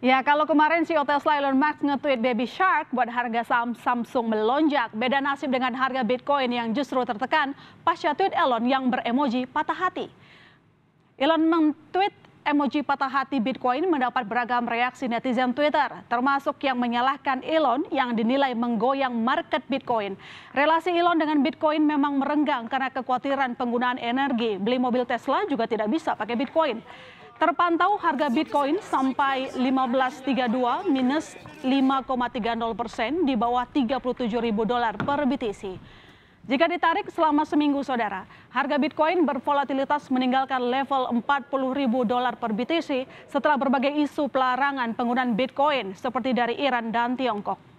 Ya, kalau kemarin CEO hotel Elon Musk nge-tweet baby shark buat harga saham Samsung melonjak, beda nasib dengan harga Bitcoin yang justru tertekan pasca tweet Elon yang beremoji patah hati. Elon men-tweet emoji patah hati Bitcoin mendapat beragam reaksi netizen Twitter, termasuk yang menyalahkan Elon yang dinilai menggoyang market Bitcoin. Relasi Elon dengan Bitcoin memang merenggang karena kekhawatiran penggunaan energi. Beli mobil Tesla juga tidak bisa pakai Bitcoin. Terpantau harga Bitcoin sampai 15.32 minus 5,30 persen di bawah 37 ribu dolar per BTC. Jika ditarik selama seminggu saudara, harga Bitcoin bervolatilitas meninggalkan level 40 ribu dolar per BTC setelah berbagai isu pelarangan penggunaan Bitcoin seperti dari Iran dan Tiongkok.